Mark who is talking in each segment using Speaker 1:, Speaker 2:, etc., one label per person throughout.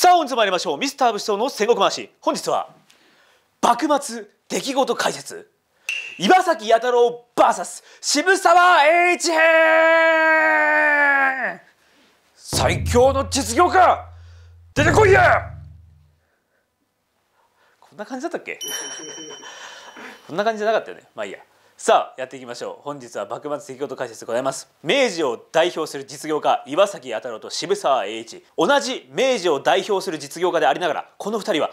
Speaker 1: さあ本日参りましょうミスター武士の戦国回し本日は幕末出来事解説岩崎弥太郎 VS 渋沢栄一編最強の実業家出てこいやこんな感じだったっけ こんな感じじゃなかったよねまあいいやさあやっていきましょう本日は幕末敵ごと解説でございます明治を代表する実業家岩崎弥太郎と渋沢栄一同じ明治を代表する実業家でありながらこの2人は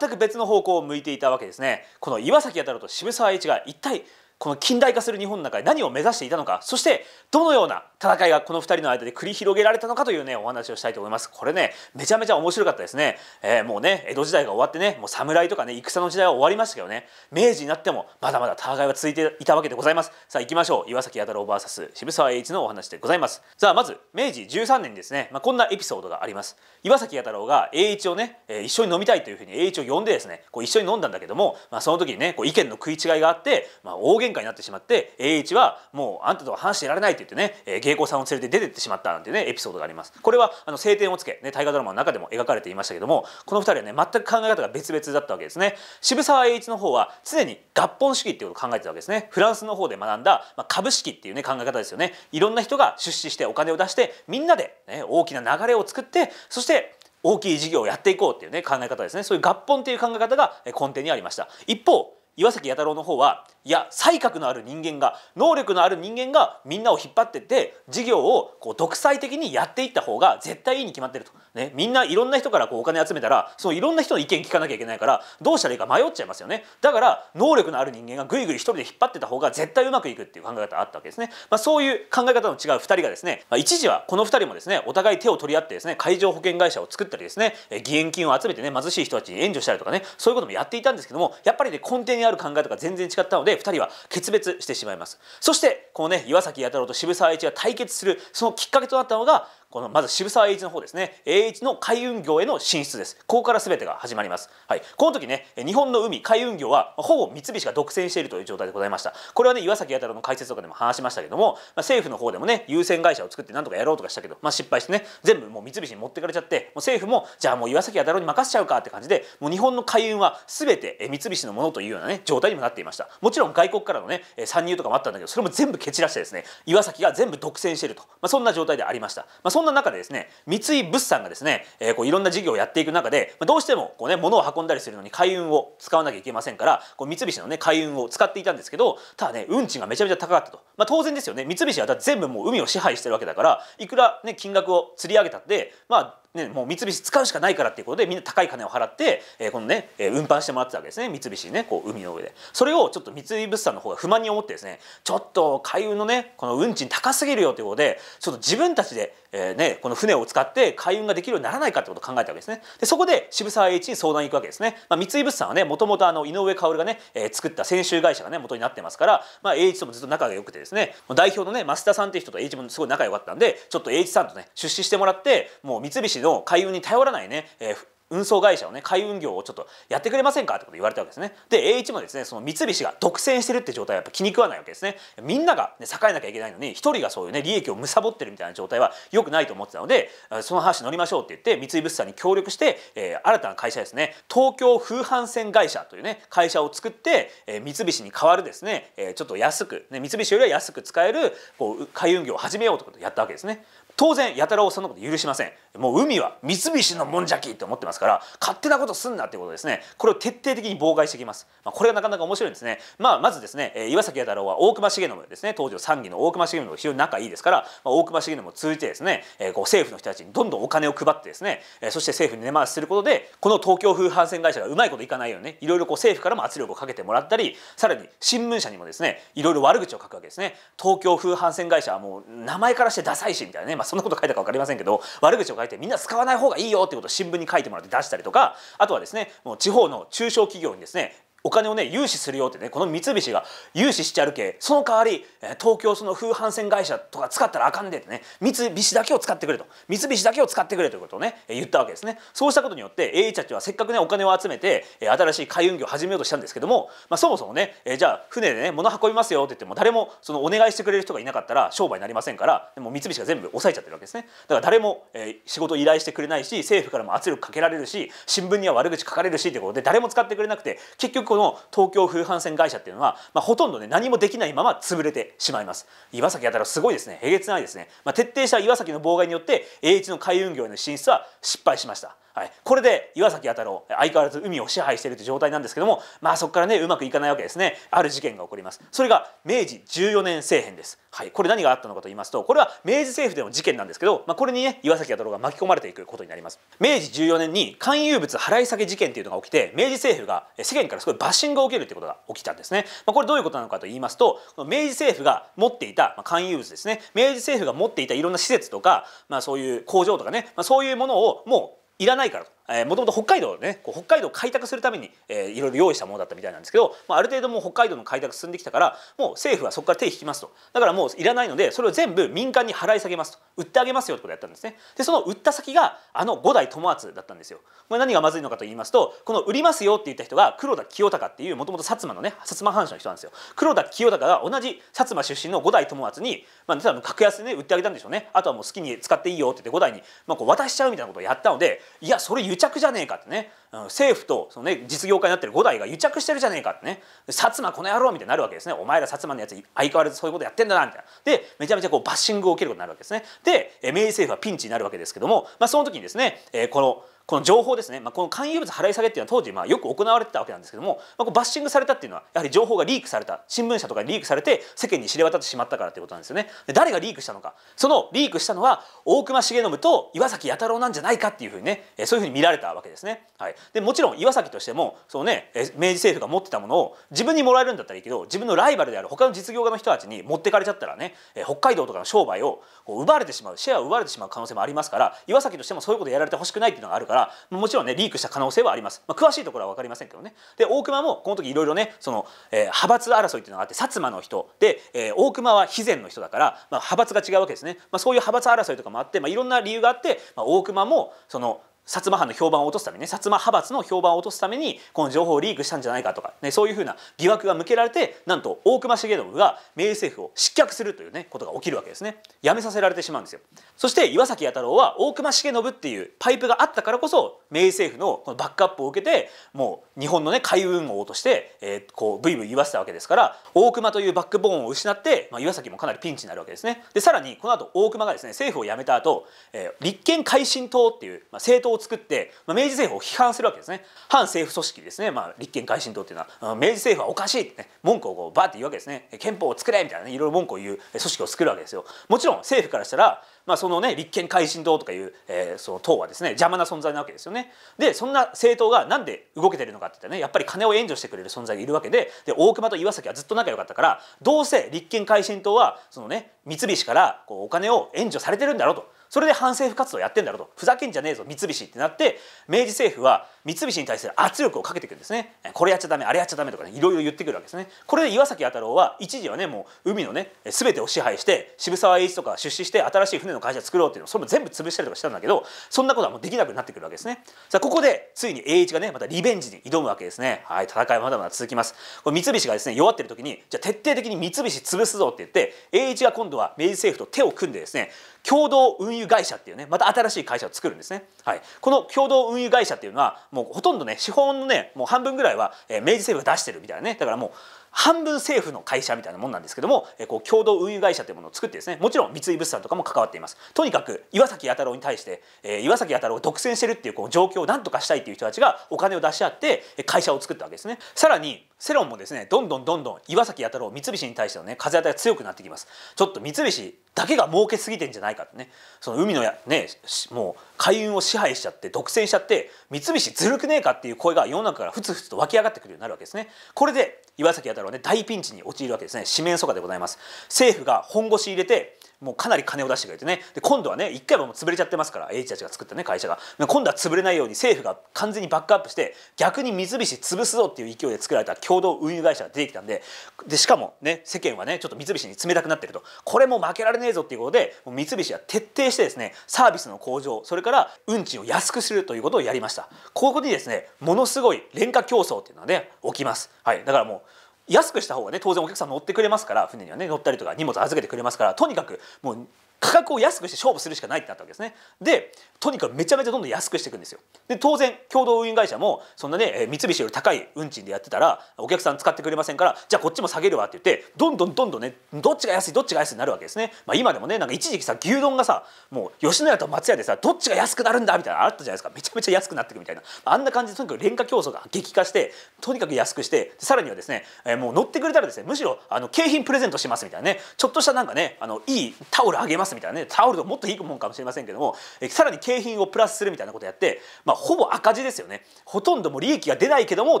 Speaker 1: 全く別の方向を向いていたわけですねこの岩崎弥太郎と渋沢栄一が一体この近代化する日本の中で何を目指していたのかそしてどのような戦いがこの2人の間で繰り広げられたのかというねお話をしたいと思いますこれねめちゃめちゃ面白かったですね、えー、もうね江戸時代が終わってねもう侍とかね戦の時代は終わりましたけどね明治になってもまだまだ戦いは続いていたわけでございますさあ行きましょう岩崎弥太郎 VS 渋沢栄一のお話でございますさあまず明治13年ですね、まあ、こんなエピソードがあります岩崎弥太郎が栄一をね、えー、一緒に飲みたいというふうに栄一を呼んでですねこう一緒に飲んだんだけども、まあ、その時にねこう意見の食い違いがあって、まあ、大げ喧嘩になってしまって栄一はもうあんたとは話していられないって言ってね、えー、芸妓さんを連れて出てってしまったなんてねエピソードがありますこれはあの晴天をつけ、ね、大河ドラマの中でも描かれていましたけどもこの2人はね全く考え方が別々だったわけですね渋沢栄一の方は常に合本主義っていうことを考えてたわけですねフランスの方で学んだ、まあ、株式っていうね考え方ですよねいろんな人が出資してお金を出してみんなで、ね、大きな流れを作ってそして大きい事業をやっていこうっていうね考え方ですねそういう合本っていう考え方が根底にありました一方岩崎弥太郎の方はいや才覚のある人間が能力のある人間がみんなを引っ張ってって事業をこう独裁的にやっていった方が絶対いいに決まってるとね、みんないろんな人からこうお金集めたらそのいろんな人の意見聞かなきゃいけないからどうしたらいいか迷っちゃいますよねだから能力のある人間がぐいぐい一人で引っ張ってた方が絶対うまくいくっていう考え方があったわけですね、まあ、そういう考え方の違う2人がですね、まあ、一時はこの2人もですねお互い手を取り合ってですね海上保険会社を作ったりですね義援金を集めてね貧しい人たちに援助したりとかねそういうこともやっていたんですけどもやっぱりね根底にある考えとか全然違ったので2人は決別してしまいますそしてこのね岩崎弥太郎と渋沢栄一が対決するそのきっかけとなったのがこのまず渋沢栄一の方ですね栄一の海運業への進出ですここから全てが始まります、はい、この時ね日本の海海運業はほぼ三菱が独占しているという状態でございましたこれはね岩崎弥太郎の解説とかでも話しましたけども、まあ、政府の方でもね優先会社を作ってなんとかやろうとかしたけど、まあ、失敗してね全部もう三菱に持ってかれちゃってもう政府もじゃあもう岩崎弥太郎に任せちゃうかって感じでもう日本の海運は全て三菱のものというようなね状態にもなっていましたもちろん外国からのね参入とかもあったんだけどそれも全部蹴散らしてですね岩崎が全部独占していると、まあ、そんな状態でありました、まあそんな中でですね三井物産がですね、えー、こういろんな事業をやっていく中でどうしてもこう、ね、物を運んだりするのに海運を使わなきゃいけませんからこう三菱の、ね、海運を使っていたんですけどただね運賃がめちゃめちゃ高かったと、まあ、当然ですよね三菱は全部もう海を支配してるわけだからいくら、ね、金額を釣り上げたってまあね、もう三菱使うしかないからっていうことでみんな高い金を払って、えー、このね、えー、運搬してもらってたわけですね三菱ねこう海の上でそれをちょっと三井物産の方が不満に思ってですねちょっと海運のねこの運賃高すぎるよということでちょっと自分たちで、えーね、この船を使って海運ができるようにならないかってことを考えたわけですねでそこで渋沢栄一に相談に行くわけですね、まあ、三井物産はねもともと井上薫がね、えー、作った泉州会社がね元になってますから、まあ、栄一ともずっと仲が良くてですね代表のね増田さんっていう人と栄一もすごい仲良かったんでちょっと栄一さんとね出資してもらってもう三菱のの海運に頼らないね、えー運送会社をね海運業をちょっとやってくれませんかってこと言われたわけですねで A1 もですねその三菱が独占してるって状態はやっぱ気に食わないわけですねみんなが、ね、栄えなきゃいけないのに一人がそういうね利益を貪ってるみたいな状態は良くないと思ってたのでその話乗りましょうって言って三井物産に協力して、えー、新たな会社ですね東京風帆船会社というね会社を作って、えー、三菱に代わるですね、えー、ちょっと安く、ね、三菱よりは安く使えるこう海運業を始めようってことをやったわけですね当然や弥太郎さんのこと許しませんもう海は三菱のもんじゃきって思ってますから勝手なことすんなってことですねこれを徹底的に妨害してきます、まあ、これがなかなか面白いんですね、まあ、まずですね岩崎弥太郎は大隈重信ですね当時の参議の大隈重信と非常に仲いいですから、まあ、大隈重信を通じてですね、えー、こう政府の人たちにどんどんお金を配ってですね、えー、そして政府に根回しすることでこの東京風帆船会社がうまいこといかないようにねいろいろこう政府からも圧力をかけてもらったりさらに新聞社にもですねいろいろ悪口を書くわけですね東京風帆船会社はもう名前からしてダサいしみたいなね、まあそんなこと書いたか分かりませんけど悪口を書いてみんな使わない方がいいよってことを新聞に書いてもらって出したりとかあとはですねもう地方の中小企業にですねお金をね融資するよってねこの三菱が融資しちゃるけその代わり東京その風帆船会社とか使ったらあかんでってね三菱だけを使ってくれと三菱だけを使ってくれということをね言ったわけですねそうしたことによって A たちはせっかくねお金を集めて新しい海運業を始めようとしたんですけども、まあ、そもそもねじゃあ船でね物運びますよって言っても誰もそのお願いしてくれる人がいなかったら商売になりませんからも三菱が全部抑えちゃってるわけですねだから誰も仕事依頼してくれないし政府からも圧力かけられるし新聞には悪口書かれるしってことで誰も使ってくれなくて結局の東京風帆船会社っていうのは、まあ、ほとんどね何もできないまま潰れてしまいます岩崎あたらすごいですねえげつないですね、まあ、徹底した岩崎の妨害によって栄一の海運業への進出は失敗しましたはい、これで岩崎弥太郎相変わらず海を支配しているという状態なんですけどもまあそこからねうまくいかないわけですねある事件が起こりますそれが明治14年政変です、はい、これ何があったのかと言いますとこれは明治政府での事件なんですけど、まあ、これにね岩崎弥太郎が巻き込まれていくことになります明治14年に勧誘物払い下げ事件というのが起きて明治政府が世間からすごいバッシングを受けるということが起きたんですね、まあ、これどういうことなのかと言いますと明治政府が持っていた勧誘物ですね明治政府が持っていたいろんな施設とか、まあ、そういう工場とかね、まあ、そういうものをもういらないからとえもともと北海道ね北海道を開拓するために、えいろいろ用意したものだったみたいなんですけど、まあ、ある程度もう北海道の開拓進んできたからもう政府はそこから手引きますとだからもういらないのでそれを全部民間に払い下げますと売ってあげますよってことをやったんですねでその売った先があの五代友厚だったんですよこれ何がまずいのかと言いますとこの売りますよって言った人が黒田清隆っていうもともと薩摩のね薩摩藩主の人なんですよ黒田清隆が同じ薩摩出身の五代友厚に、まあ、多格安でね売ってあげたんでしょうねあとはもう好きに使っていいよって言って五代に、まあ、こう渡しちゃうみたいなことをやったのでいやそれ言着じゃねえかってね、うん、政府とその、ね、実業家になってる五代が癒着してるじゃねえかってね薩摩この野郎みたいになるわけですねお前ら薩摩のやつ相変わらずそういうことやってんだなみたいなでめちゃめちゃこうバッシングを受けることになるわけですねで明治政府はピンチになるわけですけども、まあ、その時にですね、えこのこの情報ですね、まあ、この勧誘物払い下げっていうのは当時まあよく行われてたわけなんですけども、まあ、こうバッシングされたっていうのはやはり情報がリークされた新聞社とかにリークされて世間に知れ渡ってしまったからということなんですよねで誰がリークしたのかそのリークしたのは大隈重信と岩崎弥太郎なんじゃないかっていうふうにねそういうふうに見られたわけですね、はい、でもちろん岩崎としてもそのね明治政府が持ってたものを自分にもらえるんだったらいいけど自分のライバルである他の実業家の人たちに持ってかれちゃったらね北海道とかの商売を奪われてしまうシェアを奪われてしまう可能性もありますから岩崎としてもそういうことやられてほしくないっていうのがあるからからもちろんねリークした可能性はあります、まあ、詳しいところは分かりませんけどねで大隈もこの時いろいろねその、えー、派閥争いっていうのがあって薩摩の人で、えー、大隈は肥前の人だから、まあ、派閥が違うわけですね、まあ、そういう派閥争いとかもあって、まあ、いろんな理由があって、まあ、大隈もその薩摩藩の評判を落とすためにね薩摩派閥の評判を落とすためにこの情報をリークしたんじゃないかとか、ね、そういうふうな疑惑が向けられてなんと大隈重信が明治政府を失脚するというねことが起きるわけですね辞めさせられてしまうんですよそして岩崎弥太郎は大隈重信っていうパイプがあったからこそ明治政府のこのバックアップを受けてもう日本のね海運王として、えー、こうブイブイ言わせたわけですから大隈というバックボーンを失って、まあ、岩崎もかなりピンチになるわけですねでさらにこの後大隈がですね政府を辞めた後、えー、立憲改進党っていう、まあ、政党作って、まあ、明治政府を批判するわけですね反政府組織ですね、まあ、立憲改進党っていうのは明治政府はおかしいってね文句をこうバーって言うわけですね憲法を作れみたいなねいろいろ文句を言う組織を作るわけですよもちろん政府からしたらまあ、そのね立憲改進党とかいう、えー、その党はですね邪魔な存在なわけですよね。でそんな政党がなんで動けてるのかっていったらねやっぱり金を援助してくれる存在がいるわけでで大隈と岩崎はずっと仲良かったからどうせ立憲改進党はそのね三菱からこうお金を援助されてるんだろうと。それで反政府活動やってんだろとふざけんじゃねえぞ三菱ってなって明治政府は三菱に対する圧力をかけてくるんですねこれやっちゃダメあれやっちゃダメとかねいろいろ言ってくるわけですねこれで岩崎弥太郎は一時はねもう海のね全てを支配して渋沢栄一とか出資して新しい船の会社作ろうっていうのをそれも全部潰したりとかしたんだけどそんなことはもうできなくなってくるわけですねさあここでついに栄一がねまたリベンジに挑むわけですねはい戦いはまだまだ続きますこれ三菱がですね弱ってる時にじゃあ徹底的に三菱潰すぞって言って栄一が今度は明治政府と手を組んでですね共同運輸会社っていうねまた新しい会社を作るんですね、はい、この共同運輸会社っていうのはもうほとんどね資本のねもう半分ぐらいは明治政府が出してるみたいなねだからもう半分政府の会社みたいなもんなんですけども、えこう共同運輸会社というものを作ってですねもちろん三井物産とかも関わっていますとにかく岩崎弥太郎に対して、え岩崎弥太郎を独占してるっていうこう状況をなんとかしたいっていう人たちがお金を出し合って会社を作ったわけですねさらに世論もですねどんどんどんどん岩崎弥太郎三菱に対してのね風当たりが強くなってきますちょっと三菱だけが儲けすぎてんじゃないかってねその海のやねもう海運を支配しちゃって独占しちゃって三菱ずるくねえかっていう声が世の中からふつふつと湧き上がってくるようになるわけですねこれで岩崎弥太郎ね大ピンチに陥るわけですね四面楚歌でございます政府が本腰入れてもうかなり金を出してくれてねで今度はね一回も潰れちゃってますから H たちが作ったね会社が今度は潰れないように政府が完全にバックアップして逆に三菱潰すぞっていう勢いで作られた共同運輸会社が出てきたんででしかもね世間はねちょっと三菱に冷たくなってるとこれも負けられねえぞっていうことでもう三菱は徹底してですねサービスの向上それから運賃を安くするということをやりましたここにですねものすごい廉価競争っていうのはね起きますはいだからもう安くした方がね当然お客さん乗ってくれますから船にはね乗ったりとか荷物預けてくれますからとにかくもう価格を安くして勝負するしかないってなったわけですねでとにかくめちゃめちゃどんどん安くしていくんですよで当然共同運営会社もそんなね三菱より高い運賃でやってたらお客さん使ってくれませんからじゃあこっちも下げるわって言ってどんどんどんどんねどっちが安いどっちが安いになるわけですね、まあ、今でもねなんか一時期さ牛丼がさもう吉野家と松屋でさどっちが安くなるんだみたいなあったじゃないですかめちゃめちゃ安くなってくみたいなあんな感じでとにかく廉価競争が激化してとにかく安くしてさらにはですね、えもう乗ってくれたらですねむしろあの景品プレゼントしますみたいなねちょっとしたなんかねあのいいタオルあげますますみたいなねタオルともっといいもんかもしれませんけどもさらに景品をプラスするみたいなことやって、まあ、ほぼ赤字ですよねほとんども利益が出ないけども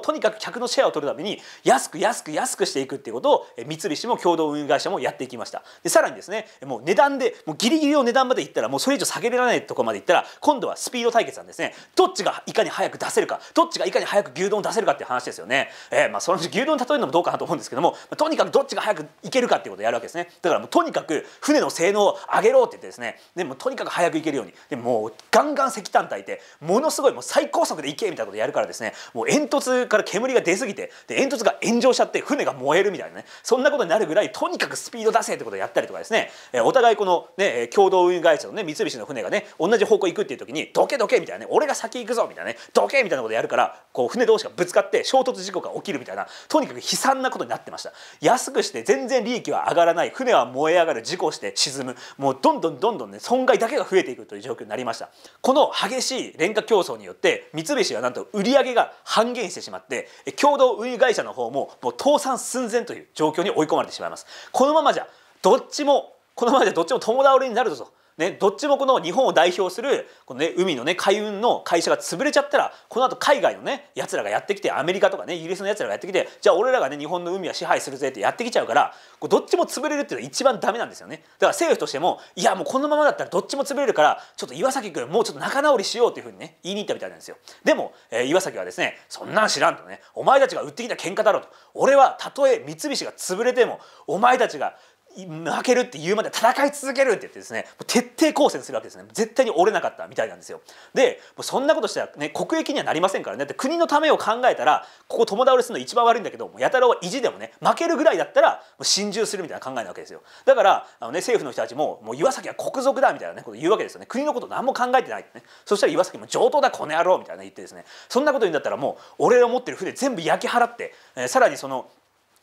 Speaker 1: とにかく客のシェアを取るために安く安く安くしていくっていうことを三菱も共同運営会社もやっていきましたでさらにですねもう値段でもうギリギリの値段までいったらもうそれ以上下げられないところまでいったら今度はスピード対決なんですねどっちがいかに早く出せるかどっちがいかに早く牛丼を出せるかっていう話ですよね、えー、まあその牛丼例えるのもどうかなと思うんですけどもとにかくどっちが早くいけるかっていうことをやるわけですねだからもうとにかく船の性能を上げろって言ってですねでもとにかく早く行けるようにでもうガンガン石炭炊いてものすごいもう最高速で行けみたいなことやるからですねもう煙突から煙が出すぎてで煙突が炎上しちゃって船が燃えるみたいなねそんなことになるぐらいとにかくスピード出せってことをやったりとかですねお互いこの、ね、共同運輸会社のね三菱の船がね同じ方向行くっていう時にどけどけみたいなね俺が先行くぞみたいなねどけみたいなことやるからこう船同士がぶつかって衝突事故が起きるみたいなとにかく悲惨なことになってました安くして全然利益は上がらない船は燃え上がる事故して沈むももうどんどんどんどんね損害だけが増えていくという状況になりましたこの激しい廉価競争によって三菱はなんと売り上げが半減してしまって共同運輸会社の方ももう倒産寸前という状況に追い込まれてしまいますこのままじゃどっちもこのままじゃどっちも共倒れになるぞね、どっちもこの日本を代表するこの、ね、海の、ね、海運の会社が潰れちゃったらこの後海外の、ね、やつらがやってきてアメリカとか、ね、イギリスのやつらがやってきてじゃあ俺らが、ね、日本の海は支配するぜってやってきちゃうからどっちも潰れるっていうのは一番ダメなんですよねだから政府としてもいやもうこのままだったらどっちも潰れるからちょっと岩崎君もうちょっと仲直りしようっていうふうにね言いに行ったみたいなんですよでも、えー、岩崎はですねそんなん知らんとねお前たちが売ってきた喧嘩だろうと俺はたとえ三菱が潰れてもお前たちが負けるって言うまで戦い続けるって言ってですね徹底抗戦するわけですね絶対に折れなかったみたいなんですよでそんなことしたらね国益にはなりませんからねだって国のためを考えたらここ共倒れするの一番悪いんだけどやたらは意地でもね負けるぐらいだったら心中するみたいな考えなわけですよだからあの、ね、政府の人たちももう岩崎は国賊だみたいな、ね、こと言うわけですよね国のこと何も考えてないってねそしたら岩崎も上等だこの野郎みたいな言ってですねそんなこと言うんだったらもう俺が持ってる船全部焼き払って、えー、さらにその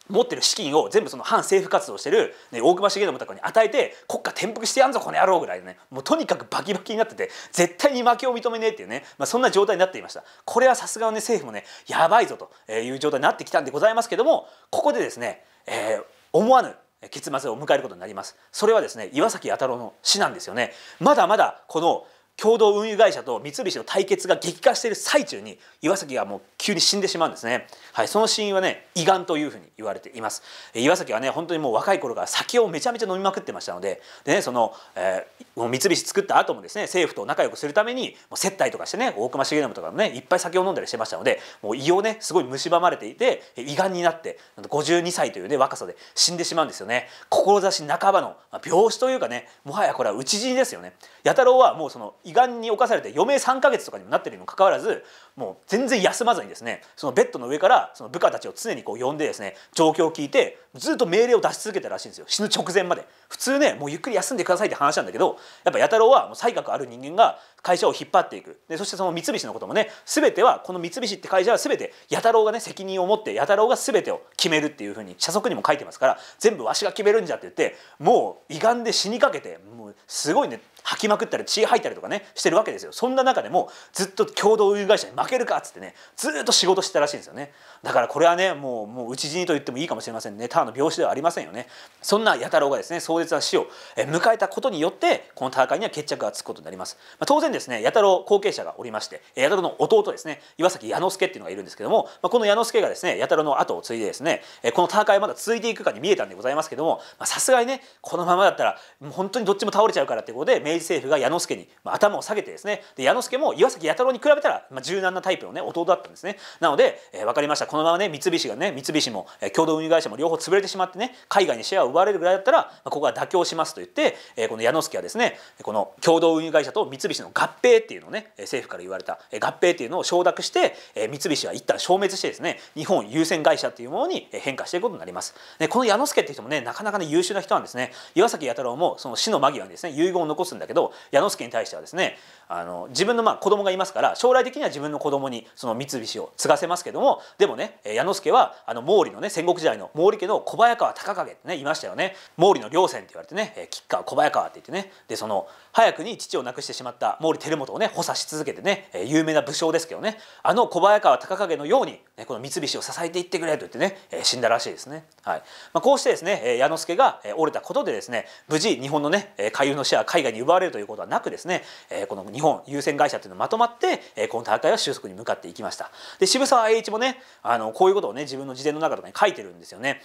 Speaker 1: 持ってる資金を全部その反政府活動してる、ね、大隈重信とかに与えて国家転覆してやんぞこの野郎ぐらいでねもうとにかくバキバキになってて絶対に負けを認めねえっていうね、まあ、そんな状態になっていましたこれはさすがの、ね、政府もねやばいぞという状態になってきたんでございますけどもここでですね、えー、思わぬ結末を迎えることになりますそれはですね岩崎弥太郎の死なんですよねまだまだこの共同運輸会社と三菱の対決が激化している最中に岩崎がもう急に死んでしまうんですね、はい、その死因はね胃がんというふうに言われています岩崎はね本当にもう若い頃から酒をめちゃめちゃ飲みまくってましたのでで、ね、その、えー、もう三菱作った後もですね政府と仲良くするためにもう接待とかしてね大隈重信とかもねいっぱい酒を飲んだりしてましたのでもう胃をねすごい蝕まれていて胃がんになって52歳というね若さで死んでしまうんですよね志半ばの病死というかねもはやこれは討ち死にですよね弥太郎はもうその胃がんに侵されて余命3ヶ月とかにもなってるにもかかわらずもう全然休まずにですねそのベッドの上からその部下たちを常にこう呼んでですね状況を聞いてずっと命令を出し続けたらしいんですよ死ぬ直前まで普通ねもうゆっくり休んでくださいって話なんだけどやっぱ弥太郎はもう才覚ある人間が会社を引っ張っていくでそしてその三菱のこともね全てはこの三菱って会社は全て弥太郎がね責任を持って弥太郎が全てを決めるっていうふうに社則にも書いてますから全部わしが決めるんじゃって言ってもう胃がんで死にかけてもうすごいね吐きまくったり血吐いたりとかねしてるわけですよそんな中でもずっと共同運輸会社に負けるかっつってねずっと仕事してたらしいんですよねだからこれはねもうもう討ち死にと言ってもいいかもしれませんねタだの病死ではありませんよねそんな弥太郎がですね壮絶な死を迎えたことによってこの戦いには決着がつくことになります、まあ、当然ですね弥太郎後継者がおりまして弥太郎の弟ですね岩崎弥之助っていうのがいるんですけども、まあ、この弥之助がですね弥太郎の後を継いでですねこの戦いまだ続いていくかに見えたんでございますけどもさすがにねこのままだったら本当にどっちも倒れちゃうからっていうことで明治政府が弥之助に、まあ、頭を下げてですねで弥之助も岩崎弥太郎に比べたら、まあ、柔軟なタイプのね弟だったんですねなので、えー、分かりましたこのままね三菱がね三菱も、えー、共同運輸会社も両方潰れてしまってね海外にシェアを奪われるぐらいだったら、まあ、ここは妥協しますと言って、えー、この弥之助はですねこの共同運輸会社と三菱の合合併っていうのをね政府から言われた合併っていうのを承諾して三菱は一旦消滅してですね日本優先会社っていうものに変化していくことになります。ね、この矢之助って人もねなかなかね優秀な人なんですね。岩崎弥太郎もその死の間際にですね遺言を残すんだけど矢之助に対してはですねあの自分のまあ子供がいますから将来的には自分の子供にその三菱を継がせますけどもでもね矢之助はあの毛利のね戦国時代の毛利家の小早川隆景ってねいましたよね毛利の両線って言われてね吉川小早川って言ってねでその早くに父を亡くしてしまった毛利輝元をね補佐し続けてねえ有名な武将ですけどねあの小早川隆景のように、ね、この三菱を支えていってくれと言ってねえ死んだらしいですね。はいまあ、こうしてですねえ矢之助が折れたことでですね無事日本のね海運のシェア海外に奪われるということはなくですねえこの日本優先会社というのまとまってえこの戦いは収束に向かっていきました。で渋沢栄一もねあのこういうことをね自分の自伝の中とかに書いてるんですよね。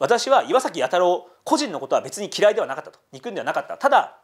Speaker 1: 私は岩崎弥太郎個人のことは別に嫌いではなかったと憎んではなかったただ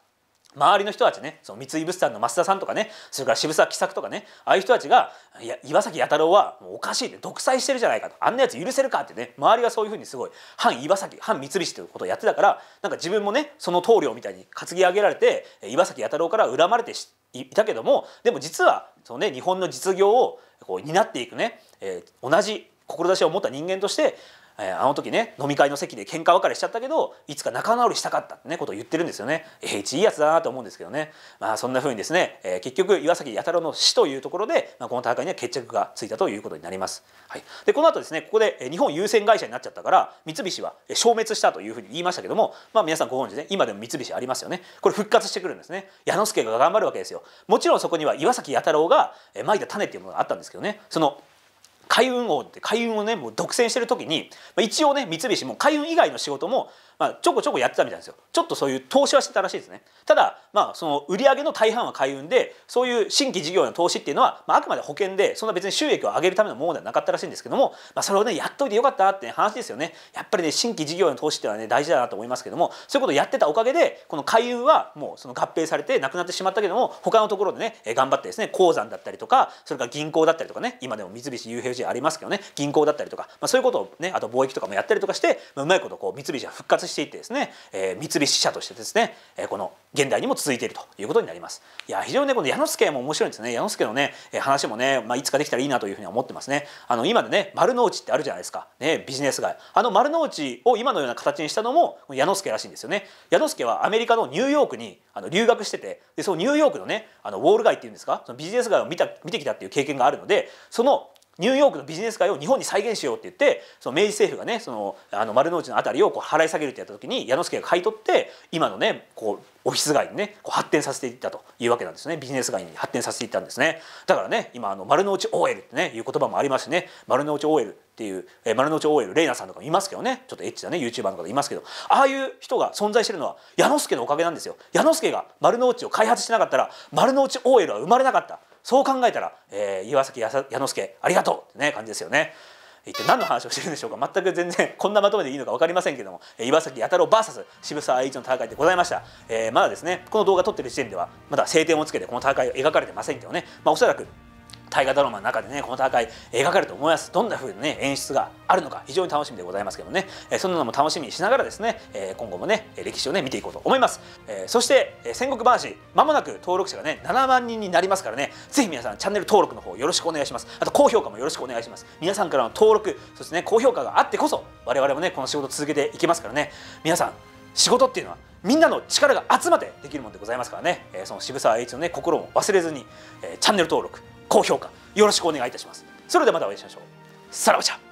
Speaker 1: 周りの人たちねその三井物産の増田さんとかねそれから渋沢喜作とかねああいう人たちが「いや岩崎弥太郎はもうおかしい」って独裁してるじゃないかとあんなやつ許せるかってね周りがそういうふうにすごい反岩崎反三菱ということをやってたからなんか自分もねその棟梁みたいに担ぎ上げられて岩崎弥太郎から恨まれていたけどもでも実はその、ね、日本の実業をこう担っていくね、えー、同じ志を持った人間としてえー、あの時ね飲み会の席で喧嘩別れしちゃったけどいつか仲直りしたかったってねことを言ってるんですよね。え一いいやつだなと思うんですけどね、まあ、そんな風にですね、えー、結局岩崎弥太郎の死というところで、まあ、この大会には決着がついたということになります。はい、でこの後ですねここで日本優先会社になっちゃったから三菱は消滅したというふうに言いましたけども、まあ、皆さんご存知ね今でも三菱ありますよねこれ復活してくるんですね矢之助が頑張るわけですよ。もちろんそこには岩崎弥太郎がまいた種っていうものがあったんですけどねその海運王って海運をねもう独占してる時に一応ね三菱も海運以外の仕事もまあ、ちょこちょこやってたみたいですよちょっとそういう投資はしてたらしいですねただ、まあ、その売上の大半は開運でそういう新規事業への投資っていうのは、まあ、あくまで保険でそんな別に収益を上げるためのものではなかったらしいんですけども、まあ、それをねやっといてよかったって、話ですよねやっぱりね新規事業への投資っていうのはね大事だなと思いますけどもそういうことをやってたおかげでこの開運はもうその合併されてなくなってしまったけども他のところでね頑張ってですね鉱山だったりとかそれから銀行だったりとかね今でも三菱 UFJ ありますけどね銀行だったりとか、まあ、そういうことをねあと貿易とかもやったりとかして、まあ、うまいことこう三菱は復活していってですね、えー、三菱支社としてですね、えー、この現代にも続いているということになります。いや非常にねこの矢之助も面白いんですね矢之助のね話もね、まあ、いつかできたらいいなというふうに思ってますね。あの今でね丸の内ってあるじゃないですか、ね、ビジネス街あの丸の内を今のような形にしたのも矢之助らしいんですよね。矢之助はアメリカのニューヨークにあの留学しててでそのニューヨークのねあのウォール街っていうんですかそのビジネス街を見た見てきたっていう経験があるのでそのニューヨークのビジネス界を日本に再現しようって言ってその明治政府がねそのあの丸の内の辺りをこう払い下げるってやった時に矢之助が買い取って今のねこうオフィス街にねこう発展させていったというわけなんですねビジネス街に発展させていったんですねだからね今あの丸の内 OL ってねいう言葉もありますしね丸の内 OL っていう、え丸の内 OL レイナさんとかいますけどねちょっとエッチだね YouTuber の方いますけどああいう人が存在してるのは矢之助のおかげなんですよ矢之助が丸の内を開発しなかったら丸の内 OL は生まれなかったそう考えたら、えー、岩崎彌之助ありがとうってね感じですよね。一体何の話をしてるんでしょうか全く全然 こんなまとめでいいのか分かりませんけども岩崎弥太郎 VS 渋沢栄一の戦いでございました、えー、まだですねこの動画撮ってる時点ではまだ晴天をつけてこの戦いが描かれてませんけどね、まあ、おそらく大河ドラマの中でねこの戦い描かれると思いますどんな風にね演出があるのか非常に楽しみでございますけどね、えそんなのも楽しみにしながらですね、え今後もね歴史をね見ていこうと思います、えそして戦国話まもなく登録者がね7万人になりますからねぜひ皆さんチャンネル登録の方よろしくお願いしますあと高評価もよろしくお願いします皆さんからの登録そしてね高評価があってこそ我々もねこの仕事続けていけますからね皆さん仕事っていうのはみんなの力が集まってできるものでございますからね、えその渋沢栄一のね心も忘れずに、えチャンネル登録高評価よろしくお願いいたしますそれではまたお会いしましょうさらばじゃ